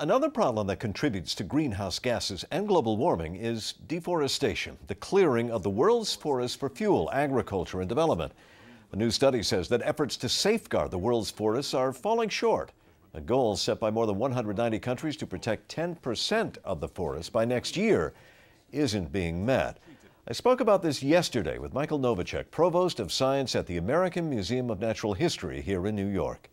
Another problem that contributes to greenhouse gases and global warming is deforestation, the clearing of the world's forests for fuel, agriculture, and development. A new study says that efforts to safeguard the world's forests are falling short, a goal set by more than 190 countries to protect 10% of the forests by next year isn't being met. I spoke about this yesterday with Michael Novacek, Provost of Science at the American Museum of Natural History here in New York.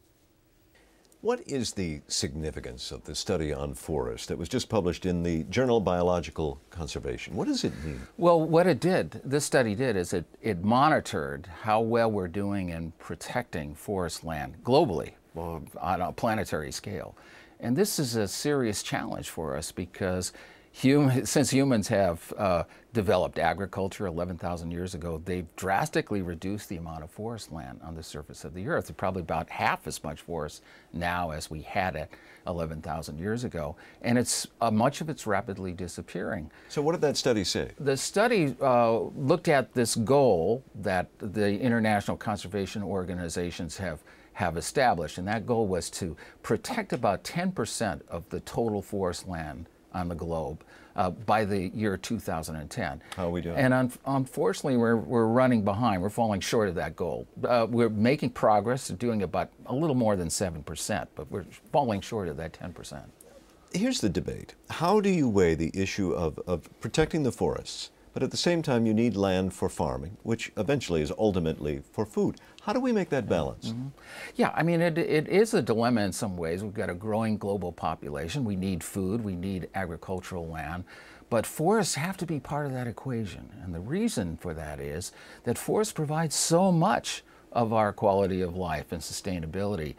What is the significance of the study on forests that was just published in the Journal Biological Conservation? What does it mean? Well, what it did, this study did, is it, it monitored how well we're doing in protecting forest land globally, well, on a planetary scale. And this is a serious challenge for us because since humans have uh, developed agriculture 11,000 years ago, they've drastically reduced the amount of forest land on the surface of the earth. There's probably about half as much forest now as we had it 11,000 years ago, and it's uh, much of it's rapidly disappearing. So, what did that study say? The study uh, looked at this goal that the international conservation organizations have have established, and that goal was to protect about 10% of the total forest land on the globe uh, by the year 2010. How are we doing? And un unfortunately, we're, we're running behind. We're falling short of that goal. Uh, we're making progress, doing about a little more than 7%, but we're falling short of that 10%. Here's the debate. How do you weigh the issue of, of protecting the forests but at the same time, you need land for farming, which eventually is ultimately for food. How do we make that balance? Mm -hmm. Yeah, I mean, it, it is a dilemma in some ways. We've got a growing global population. We need food, we need agricultural land. But forests have to be part of that equation. And the reason for that is that forests provide so much of our quality of life and sustainability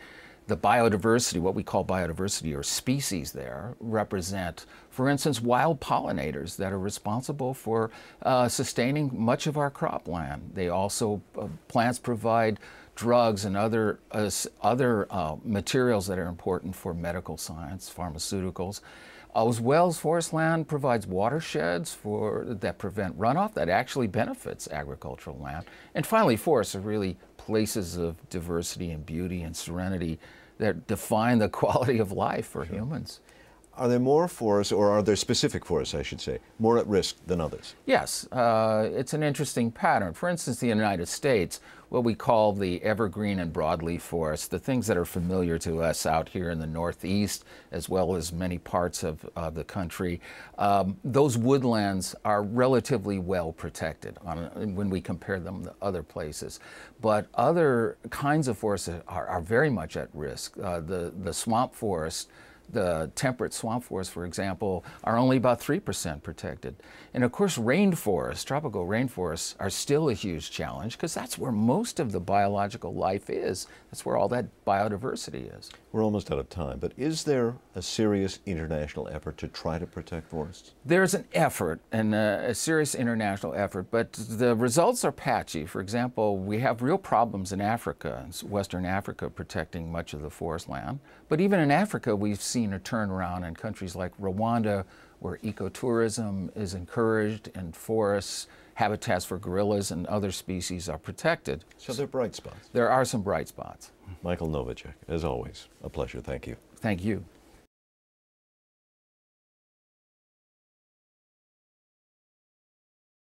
the biodiversity, what we call biodiversity or species there, represent, for instance, wild pollinators that are responsible for uh, sustaining much of our cropland. They also, uh, plants provide drugs and other, uh, other uh, materials that are important for medical science, pharmaceuticals. Uh, as well as forest land provides watersheds for, that prevent runoff that actually benefits agricultural land. And finally, forests are really places of diversity and beauty and serenity that define the quality of life for sure. humans are there more forests, or are there specific forests, I should say, more at risk than others? Yes, uh, it's an interesting pattern. For instance, the United States, what we call the evergreen and broadleaf forests, the things that are familiar to us out here in the Northeast, as well as many parts of uh, the country, um, those woodlands are relatively well protected on, when we compare them to other places. But other kinds of forests are, are very much at risk. Uh, the, the swamp forests the temperate swamp forests, for example, are only about 3% protected. And of course, rainforests, tropical rainforests, are still a huge challenge because that's where most of the biological life is. That's where all that biodiversity is. We're almost out of time, but is there a serious international effort to try to protect forests? There's an effort, and a, uh, a serious international effort, but the results are patchy. For example, we have real problems in Africa, Western Africa, protecting much of the forest land. But even in Africa, we've seen seen a turnaround in countries like Rwanda, where ecotourism is encouraged and forests, habitats for gorillas and other species are protected. So there are bright spots. There are some bright spots. Michael Novacek, as always, a pleasure. Thank you. Thank you.